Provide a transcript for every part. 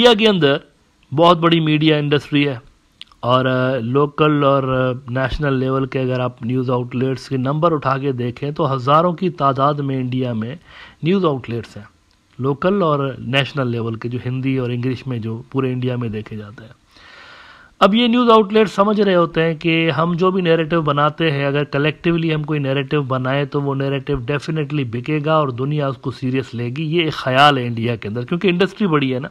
India के अंदर बहुत बड़ी मीडिया इंडस्ट्री है और लोकल और नेशनल लेवल के अगर आप न्यूज़ आउटलेट्स के नंबर उठा के देखें तो हज़ारों की तादाद में इंडिया में न्यूज़ आउटलेट्स हैं लोकल और नेशनल लेवल के जो हिंदी और इंग्लिश में जो पूरे इंडिया में देखे जाते हैं अब ये न्यूज़ आउटलेट समझ रहे होते हैं कि हम जो भी नैरेटिव बनाते हैं अगर कलेक्टिवली हम कोई नैरेटिव बनाएं तो वो नैरेटिव डेफिनेटली बिकेगा और दुनिया उसको सीरियस लेगी ये एक ख्याल है इंडिया के अंदर क्योंकि इंडस्ट्री बड़ी है ना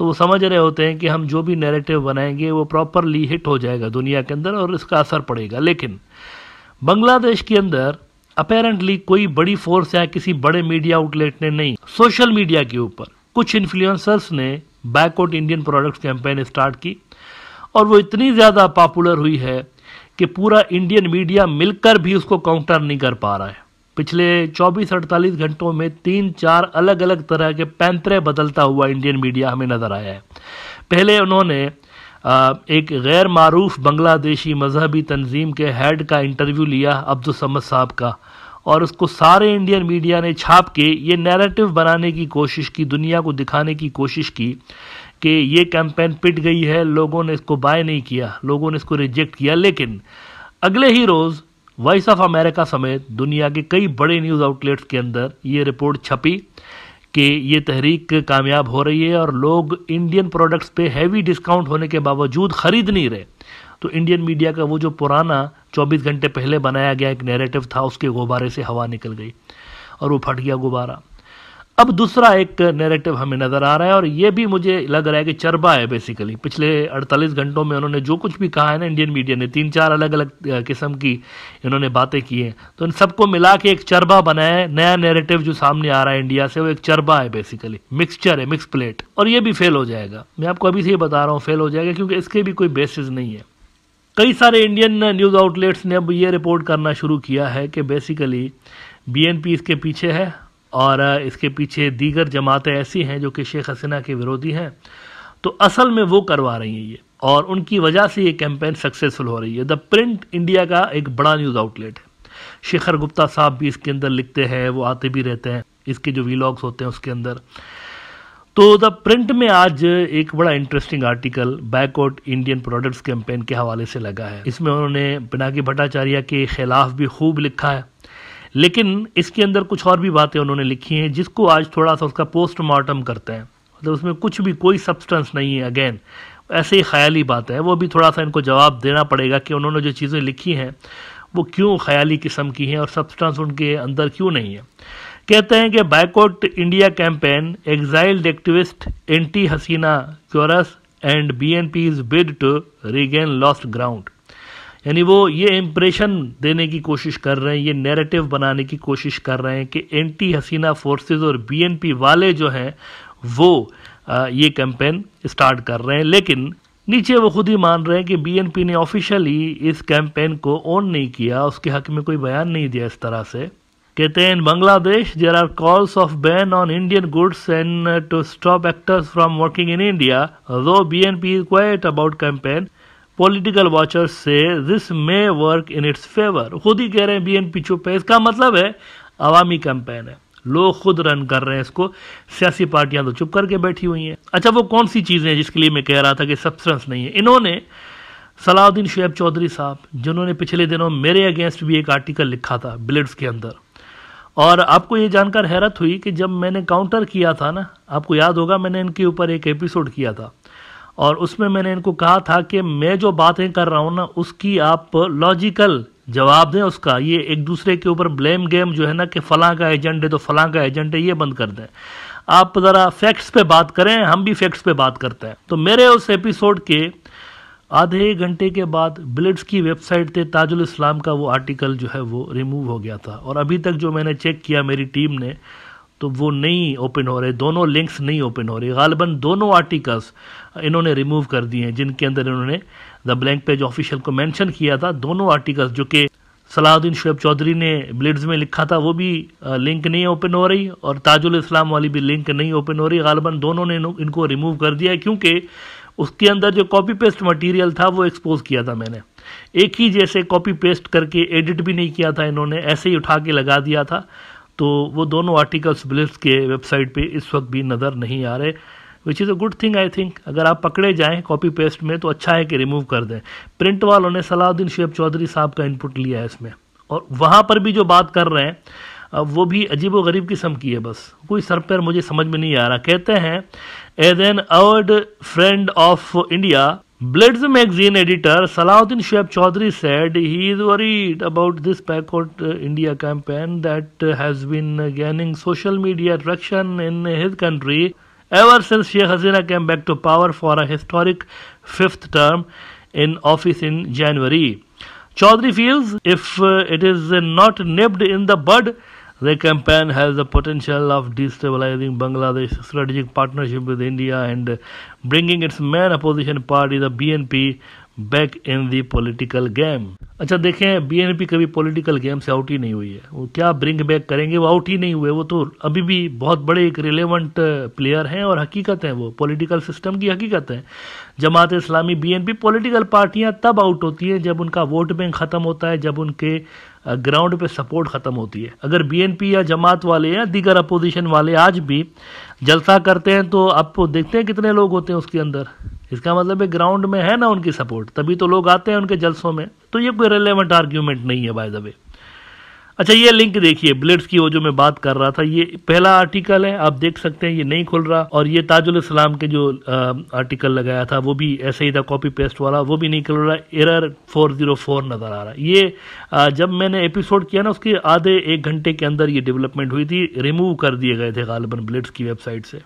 तो वो समझ रहे होते हैं कि हम जो भी नैरेटिव बनाएंगे वो प्रॉपरली हिट हो जाएगा दुनिया के अंदर और इसका असर पड़ेगा लेकिन बांग्लादेश के अंदर अपेरेंटली कोई बड़ी फोर्स या किसी बड़े मीडिया आउटलेट ने नहीं सोशल मीडिया के ऊपर कुछ इन्फ्लुएंसर्स ने boycott Indian products campaign start की और वो इतनी ज़्यादा पॉपुलर हुई है कि पूरा इंडियन मीडिया मिलकर भी उसको काउंटर नहीं कर पा रहा है पिछले 24-48 घंटों में तीन चार अलग अलग तरह के पैंतरे बदलता हुआ इंडियन मीडिया हमें नज़र आया है पहले उन्होंने एक गैर मरूफ बांग्लादेशी मजहबी तंजीम के हेड का इंटरव्यू लिया अब्दुलसमद साहब का और उसको सारे इंडियन मीडिया ने छाप के ये नैरेटिव बनाने की कोशिश की दुनिया को दिखाने की कोशिश की कि ये कैंपेन पिट गई है लोगों ने इसको बाय नहीं किया लोगों ने इसको रिजेक्ट किया लेकिन अगले ही रोज़ वॉइस ऑफ अमेरिका समेत दुनिया के कई बड़े न्यूज़ आउटलेट्स के अंदर ये रिपोर्ट छपी कि ये तहरीक कामयाब हो रही है और लोग इंडियन प्रोडक्ट्स पे हैवी डिस्काउंट होने के बावजूद ख़रीद नहीं रहे तो इंडियन मीडिया का वो जो पुराना 24 घंटे पहले बनाया गया एक नैरेटिव था उसके गुब्बारे से हवा निकल गई और वो फट गया गुब्बारा अब दूसरा एक नेरेटिव हमें नज़र आ रहा है और ये भी मुझे लग रहा है कि चरबा है बेसिकली पिछले 48 घंटों में उन्होंने जो कुछ भी कहा है ना इंडियन मीडिया ने तीन चार अलग अलग किस्म की इन्होंने बातें की हैं तो इन सबको मिला के एक चरबा बनाया है नया नेरेटिव जो सामने आ रहा है इंडिया से वो एक चरबा है बेसिकली मिक्सचर है मिक्स प्लेट और ये भी फेल हो जाएगा मैं आपको अभी से ही बता रहा हूँ फेल हो जाएगा क्योंकि इसके भी कोई बेसिस नहीं है कई सारे इंडियन न्यूज़ आउटलेट्स ने अब ये रिपोर्ट करना शुरू किया है कि बेसिकली बीएनपी इसके पीछे है और इसके पीछे दीगर जमातें ऐसी हैं जो कि शेख हसीना के विरोधी हैं तो असल में वो करवा रही हैं ये और उनकी वजह से ये कैंपेन सक्सेसफुल हो रही है द प्रिंट इंडिया का एक बड़ा न्यूज़ आउटलेट है शेखर गुप्ता साहब भी इसके अंदर लिखते हैं वो आते भी रहते हैं इसके जो वीलॉग्स होते हैं उसके अंदर तो द प्रिंट में आज एक बड़ा interesting article boycott Indian products campaign के हवाले से लगा है इसमें उन्होंने पिनाकी भट्टाचार्य के खिलाफ भी खूब लिखा है लेकिन इसके अंदर कुछ और भी बातें उन्होंने लिखी हैं जिसको आज थोड़ा सा उसका पोस्टमार्टम करते हैं मतलब उसमें कुछ भी कोई सब्सटेंस नहीं है अगेन ऐसे ही ख्याली बात है वो भी थोड़ा सा इनको जवाब देना पड़ेगा कि उन्होंने जो चीज़ें लिखी हैं वो क्यों ख्याली किस्म की हैं और सब्सटेंस उनके अंदर क्यों नहीं है कहते हैं कि boycott India campaign exiled activist anti Hasina cures and B N is bid to regain lost ground यानी वो ये इम्प्रेशन देने की कोशिश कर रहे हैं ये नैरेटिव बनाने की कोशिश कर रहे हैं कि एंटी हसीना फोर्सेस और बीएनपी वाले जो हैं वो आ, ये कैंपेन स्टार्ट कर रहे हैं लेकिन नीचे वो खुद ही मान रहे हैं कि बीएनपी ने ऑफिशियली इस कैंपेन को ऑन नहीं किया उसके हक में कोई बयान नहीं दिया इस तरह से कहते हैं in Bangladesh there are calls of ban on Indian goods and to stop actors from working in India though B N P is quite about campaign political watchers से this may work in its favour खुद ही कह रहे हैं BNP चुप है इसका मतलब है अवामी कैंपेन है लोग खुद रन कर रहे हैं इसको सियासी पार्टियां तो चुप करके बैठी हुई हैं अच्छा वो कौन सी चीज़ें हैं जिसके लिए मैं कह रहा था कि सब्सटेंस नहीं है इन्होंने सलाउद्दीन शुएब चौधरी साहब जिन्होंने पिछले दिनों मेरे अगेंस्ट भी एक आर्टिकल लिखा था बिलेट्स के अंदर और आपको ये जानकर हैरत हुई कि जब मैंने काउंटर किया था ना आपको याद होगा मैंने इनके ऊपर एक एपिसोड किया था और उसमें मैंने इनको कहा था कि मैं जो बातें कर रहा हूँ ना उसकी आप लॉजिकल जवाब दें उसका ये एक दूसरे के ऊपर ब्लेम गेम जो है ना कि फलां का एजेंट है तो फलां का एजेंट है ये बंद कर दें आप ज़रा फैक्ट्स पे बात करें हम भी फैक्ट्स पे बात करते हैं तो मेरे उस एपिसोड के आधे घंटे के बाद ब्लिट्स की वेबसाइट पे ताजुल इस्लाम का वो आर्टिकल जो है वो रिमूव हो गया था और अभी तक जो मैंने चेक किया मेरी टीम ने तो वो नहीं ओपन हो रहे दोनों लिंक्स नहीं ओपन हो रहे गालबन दोनों आर्टिकल्स इन्होंने रिमूव कर दिए हैं जिनके अंदर इन्होंने द ब्लैंक पेज ऑफिशियल को मेंशन किया था दोनों आर्टिकल्स जो कि सलाहुद्दीन शुएब चौधरी ने ब्लिड्स में लिखा था वो भी लिंक नहीं ओपन हो रही और ताजुल इस्लाम वाली भी लिंक नहीं ओपन हो रही गालबन दोनों ने इनको रिमूव कर दिया है क्योंकि उसके अंदर जो कॉपी पेस्ट मटेरियल था वो एक्सपोज किया था मैंने एक ही जैसे कॉपी पेस्ट करके एडिट भी नहीं किया था इन्होंने ऐसे ही उठा के लगा दिया था तो वो दोनों आर्टिकल्स ब्लिप्स के वेबसाइट पे इस वक्त भी नज़र नहीं आ रहे which is a good thing I think अगर आप पकड़े जाएं कॉपी पेस्ट में तो अच्छा है कि रिमूव कर दें प्रिंट वालों ने सलाहुद्दीन शेब चौधरी साहब का इनपुट लिया है इसमें और वहाँ पर भी जो बात कर रहे हैं वो भी अजीब व गरीब किस्म की है बस कोई सर पर मुझे समझ में नहीं आ रहा कहते हैं as an avowed friend of India Blitz magazine editor Salahuddin Shoaib Chaudhry said he is worried about this Boycott uh, India campaign that uh, has been uh, gaining social media traction in his country ever since Sheikh Hasina came back to power for a historic fifth term in office in January. Chaudhry feels if it is not nipped in the bud, the campaign has the potential of destabilizing Bangladesh's strategic partnership with India and bringing its main opposition party, the BNP, back in the political game अच्छा देखें BNP कभी political game से out ही नहीं हुई है वो क्या ब्रिंग बैक करेंगे वो आउट ही नहीं हुए वो तो अभी भी बहुत बड़े एक रिलेवेंट प्लेयर uh, हैं और हकीकत हैं वो पॉलिटिकल सिस्टम की हकीकत है जमात इस्लामी बीएनपी पॉलिटिकल पार्टियां तब आउट होती हैं जब उनका वोट बैंक ख़त्म होता है जब उनके ग्राउंड uh, पे सपोर्ट ख़त्म होती है अगर बीएनपी या जमात वाले या दीगर अपोजिशन वाले आज भी जलसा करते हैं तो आप देखते हैं कितने लोग होते हैं उसके अंदर इसका मतलब है ग्राउंड में है ना उनकी सपोर्ट तभी तो लोग आते हैं उनके जलसों में तो ये कोई रेलेवेंट आर्ग्यूमेंट नहीं है बाय द वे अच्छा ये लिंक देखिए ब्लेड्स की वो जो मैं बात कर रहा था ये पहला आर्टिकल है आप देख सकते हैं ये नहीं खुल रहा और ये ताजुल इस्लाम के जो आर्टिकल लगाया था वो भी ऐसे ही था कॉपी पेस्ट वाला वो भी नहीं खुल रहा एरर 404 नज़र आ रहा ये आ, जब मैंने एपिसोड किया ना उसके आधे एक घंटे के अंदर ये डेवलपमेंट हुई थी रिमूव कर दिए गए थे गालबन ब्लेड्स की वेबसाइट से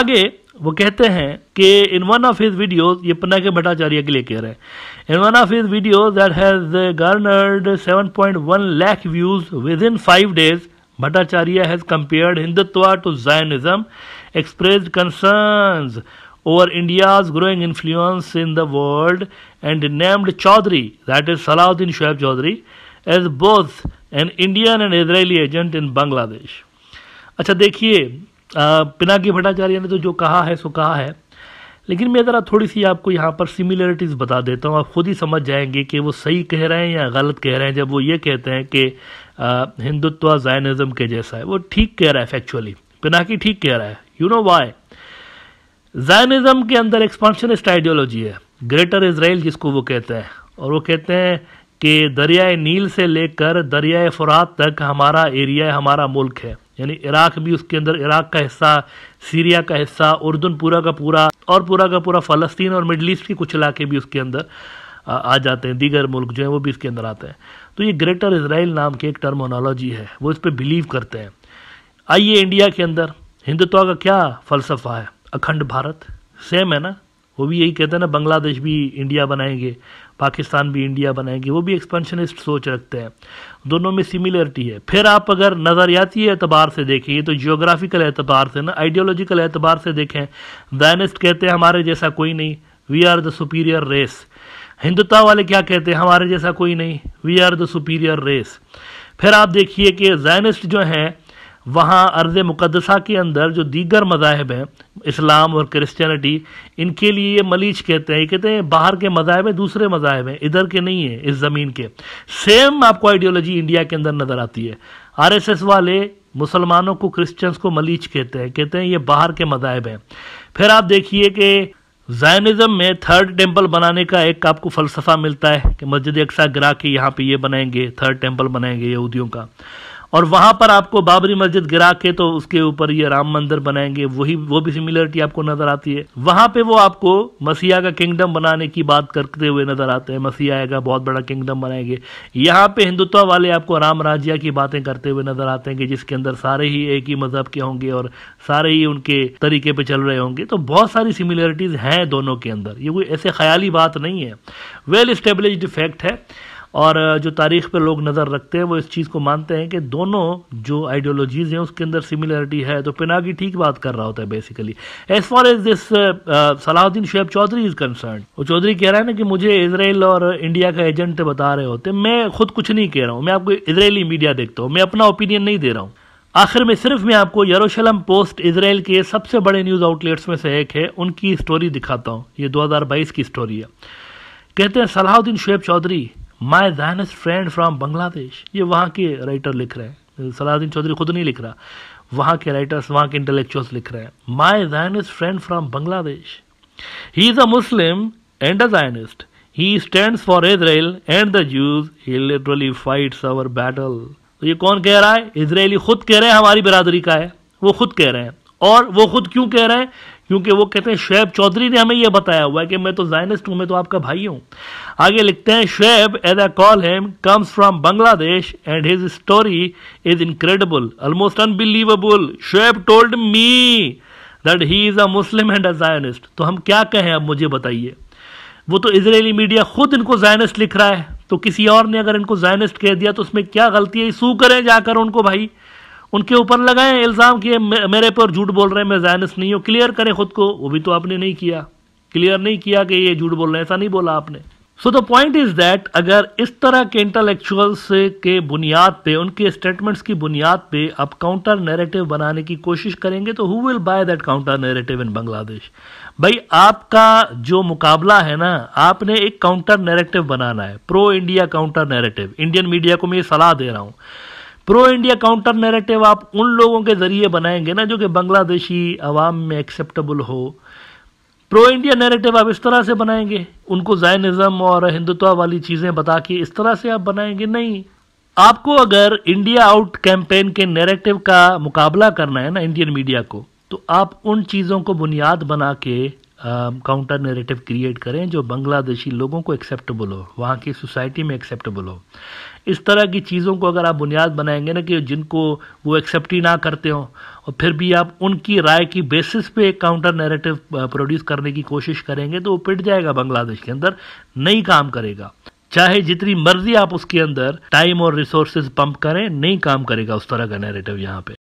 आगे वो कहते हैं कि in one of his videos ये पन्ना के भट्टाचार्य के लिए कह रहे हैं in one of his video that has garnered seven point one lakh views within five days Bhattacharya has compared Hindutva to Zionism express concern over India's growing influence in the world and named Choudhury that is Salahuddin Shoaib Choudhury as both an Indian and Israeli agent in Bangladesh अच्छा देखिए पिनाकी भट्टाचार्य ने तो जो कहा है सो कहा है लेकिन मैं ज़रा थोड़ी सी आपको यहाँ पर सिमिलरिटीज़ बता देता हूँ आप खुद ही समझ जाएंगे कि वो सही कह रहे हैं या गलत कह रहे हैं जब वो ये कहते हैं कि हिंदुत्व जैनिज़म के जैसा है वो ठीक कह रहा है फैक्चुअली पिनाकी ठीक कह रहा है यू नो वाई जायनिज़म के अंदर एक्सपांशनिस्ट आइडियोलॉजी है ग्रेटर इसराइल जिसको वो कहते हैं और वो कहते हैं कि दरियाए नील से लेकर दरियाए फुरात तक हमारा एरिया हमारा मुल्क है यानी इराक भी उसके अंदर इराक का हिस्सा सीरिया का हिस्सा उर्दन पूरा का पूरा और पूरा का पूरा फ़लस्तीन और मिडल ईस्ट के कुछ इलाके भी उसके अंदर आ जाते हैं दीगर मुल्क जो हैं वो भी इसके अंदर आते हैं तो ये ग्रेटर इसराइल नाम की एक टर्मोनोलॉजी है वो इस पर बिलीव करते हैं आइए इंडिया के अंदर हिंदुत्व का क्या फ़लसफ़ा है अखंड भारत सेम है ना वो भी यही कहते हैं ना बांग्लादेश भी इंडिया बनाएंगे पाकिस्तान भी इंडिया बनाएंगे वो भी एक्सपेंशनिस्ट सोच रखते हैं दोनों में सिमिलरिटी है फिर आप अगर नज़रियाती एतबार से देखें तो जियोग्राफिकल एतबार से ना आइडियोलॉजिकल एतबार से देखें जैनिस्ट कहते हैं हमारे जैसा कोई नहीं we are the superior race Hindutva वाले क्या कहते हैं हमारे जैसा कोई नहीं we are the superior race फिर आप देखिए कि जैनिस्ट जो हैं वहाँ अर्ज़ मुकदसा के अंदर जो दीगर मजाहब हैं इस्लाम और क्रिश्चियनिटी इनके लिए ये मलीच कहते हैं कहते हैं बाहर के मजाहब हैं दूसरे मजाहब हैं इधर के नहीं हैं इस ज़मीन के सेम आपको आइडियोलॉजी इंडिया के अंदर नज़र आती है आरएसएस वाले मुसलमानों को क्रिश्चियंस को मलीच कहते हैं कहते हैं ये बाहर के मजाहब हैं फिर आप देखिए कि जायनिज़म में थर्ड टेम्पल बनाने का एक आपको फ़लसफ़ा मिलता है कि मस्जिद अक्सा गिरा के यहाँ पर ये बनाएंगे थर्ड टेम्पल बनाएंगे यहूदियों का और वहां पर आपको बाबरी मस्जिद गिरा के तो उसके ऊपर ये राम मंदिर बनाएंगे वही वो भी सिमिलरिटी आपको नजर आती है वहां पे वो आपको मसीहा का किंगडम बनाने की बात करते हुए नजर आते हैं मसीहा आएगा बहुत बड़ा किंगडम बनाएंगे यहाँ पे हिंदुत्व वाले आपको राम राज्य की बातें करते हुए नजर आते हैं कि जिसके अंदर सारे ही एक ही मजहब के होंगे और सारे ही उनके तरीके पे चल रहे होंगे तो बहुत सारी सिमिलरिटीज हैं दोनों के अंदर ये कोई ऐसे ख्याली बात नहीं है वेल स्टेब्लिश्ड फैक्ट है और जो तारीख पर लोग नज़र रखते हैं वो इस चीज़ को मानते हैं कि दोनों जो आइडियोलॉजीज़ हैं उसके अंदर सिमिलरिटी है तो पिनागी ठीक बात कर रहा होता है basically as far as this Salahuddin Shoaib Choudhury is concern वो चौधरी कह रहा है ना कि मुझे इसराइल और इंडिया का एजेंट बता रहे होते मैं खुद कुछ नहीं कह रहा हूँ मैं आपको इसराइली मीडिया देखता हूँ मैं अपना ओपिनियन नहीं दे रहा हूँ आखिर में सिर्फ मैं आपको यरूशलम पोस्ट इसराइल के सबसे बड़े न्यूज़ आउटलेट्स में से एक है उनकी स्टोरी दिखाता हूँ ये 2022 की स्टोरी है कहते हैं Salahuddin Shoaib Choudhury my Zionist friend from Bangladesh ये वहाँ के राइटर लिख रहे हैं सलाहुद्दीन चौधरी खुद नहीं लिख रहा वहाँ के राइटर्स वहाँ के इंटेलेक्चुअल्स लिख रहे हैं my Zionist friend from Bangladesh he is a Muslim and a Zionist he stand for Israel and the Jews he literally fights our battle तो ये कौन कह रहा है इसराइली खुद कह रहे हैं हमारी बिरादरी का है वो खुद कह रहे हैं और वो खुद क्यों कह रहे हैं क्योंकि वो कहते हैं शुएब चौधरी ने हमें यह बताया हुआ है कि मैं तो जायनिस्ट हूं मैं तो आपका भाई हूं आगे लिखते हैं Shoaib as I call him comes from Bangladesh and his story is incredible almost unbelievable Shoaib told me that he is a Muslim and a Zionist तो हम क्या कहें अब मुझे बताइए वो तो इसराइली मीडिया खुद इनको जायनिस्ट लिख रहा है तो किसी और ने अगर इनको जायनिस्ट कह दिया तो उसमें क्या गलती है सू करें जाकर उनको भाई उनके ऊपर लगाएं इल्ज़ाम कि मेरे पर झूठ बोल रहे हैं मैं जायनस नहीं हूँ क्लियर करें खुद को वो भी तो आपने नहीं किया क्लियर नहीं किया कि ये झूठ बोल रहे हैं ऐसा नहीं बोला आपने so the point is that अगर इस तरह के इंटेलेक्चुअल्स के बुनियाद पे उनके स्टेटमेंट्स की बुनियाद पे आप काउंटर नैरेटिव बनाने की कोशिश करेंगे तो who will buy that counter narrative in Bangladesh भाई आपका जो मुकाबला है ना आपने एक काउंटर नैरेटिव बनाना है pro India counter narrative Indian media को मैं ये सलाह दे रहा हूँ प्रो इंडिया काउंटर नैरेटिव आप उन लोगों के ज़रिए बनाएंगे ना जो कि बांग्लादेशी आवाम में एक्सेप्टेबल हो प्रो इंडिया नैरेटिव आप इस तरह से बनाएंगे उनको जायनिज्म और हिंदुत्व वाली चीज़ें बता के इस तरह से आप बनाएंगे नहीं आपको अगर इंडिया आउट कैंपेन के नैरेटिव का मुकाबला करना है ना इंडियन मीडिया को तो आप उन चीज़ों को बुनियाद बना के काउंटर नेरेटिव क्रिएट करें जो बांग्लादेशी लोगों को एक्सेप्टेबल हो वहाँ की सोसाइटी में एक्सेप्टेबल हो इस तरह की चीज़ों को अगर आप बुनियाद बनाएंगे ना कि जिनको वो एक्सेप्ट ही ना करते हो और फिर भी आप उनकी राय की बेसिस पे एक काउंटर नैरेटिव प्रोड्यूस करने की कोशिश करेंगे तो वो पिट जाएगा बांग्लादेश के अंदर नहीं काम करेगा चाहे जितनी मर्जी आप उसके अंदर टाइम और रिसोर्सेज पंप करें नहीं काम करेगा उस तरह का नैरेटिव यहाँ पे